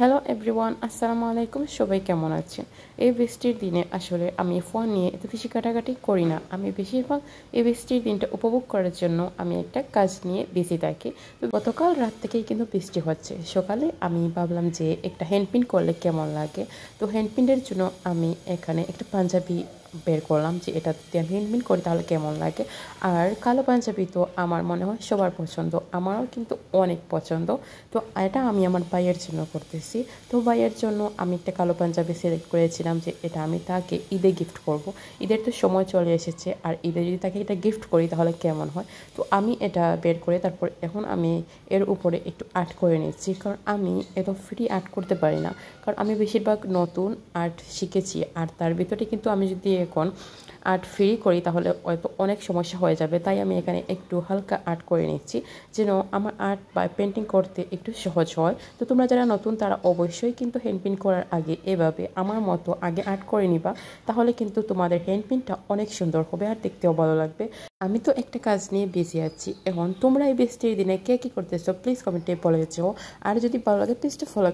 hello everyone আসসালামু আলাইকুম সবাই কেমন আছেন এই বৃষ্টির দিনে আসলে আমি ফোন নিয়ে এত বেশি কাটাকাটি করি না আমি বেশিরভাগ এই বৃষ্টির দিনটা উপভোগ করার জন্য আমি একটা কাজ নিয়ে বেশি থাকি তো গতকাল রাত থেকেই কিন্তু বৃষ্টি হচ্ছে সকালে আমি ভাবলাম যে একটা হ্যান্ডপিন করলে কেমন লাগে তো হ্যান্ডপিনের জন্য আমি এখানে একটা পাঞ্জাবি বের করলাম যে এটা যদি আমি হিনমিন করি তাহলে কেমন লাগে আর কালো পাঞ্জাবি তো আমার মনে হয় সবার পছন্দ আমারও কিন্তু অনেক পছন্দ তো এটা আমি আমার ভাইয়ের জন্য করতেছি তো ভাইয়ের জন্য আমি একটা কালো পাঞ্জাবি সিলেক্ট করেছিলাম যে এটা আমি তাকে ঈদে গিফট করব ঈদের তো সময় চলে এসেছে আর ঈদে যদি তাকে এটা গিফট করি তাহলে কেমন হয় তো আমি এটা বের করে তারপর এখন আমি এর উপরে একটু আর্ট করে নিচ্ছি কারণ আমি এত ফ্রি আর্ট করতে পারি না কারণ আমি বেশিরভাগ নতুন আর্ট শিখেছি আর তার ভিতরে কিন্তু আমি যদি এখন আর্ট ফ্রি করি তাহলে অনেক সমস্যা হয়ে যাবে তাই আমি এখানে একটু হালকা আর্ট করে নিচ্ছি যেন আমার আর্ট বা পেন্টিং করতে একটু সহজ হয় তো তোমরা যারা নতুন তারা অবশ্যই কিন্তু হ্যান্ড পেন্ট করার আগে এভাবে আমার মতো আগে আর্ট করে নিবা তাহলে কিন্তু তোমাদের হ্যান্ড পেন্টটা অনেক সুন্দর হবে আর দেখতেও ভালো লাগবে আমি তো একটা কাজ নিয়ে বেজি আছি এখন তোমরা এই বেস্টির দিনে কে কী করতেছো প্লিজ কমেন্টে বলে যাও আর যদি ভালো লাগে প্লিজটা ফলো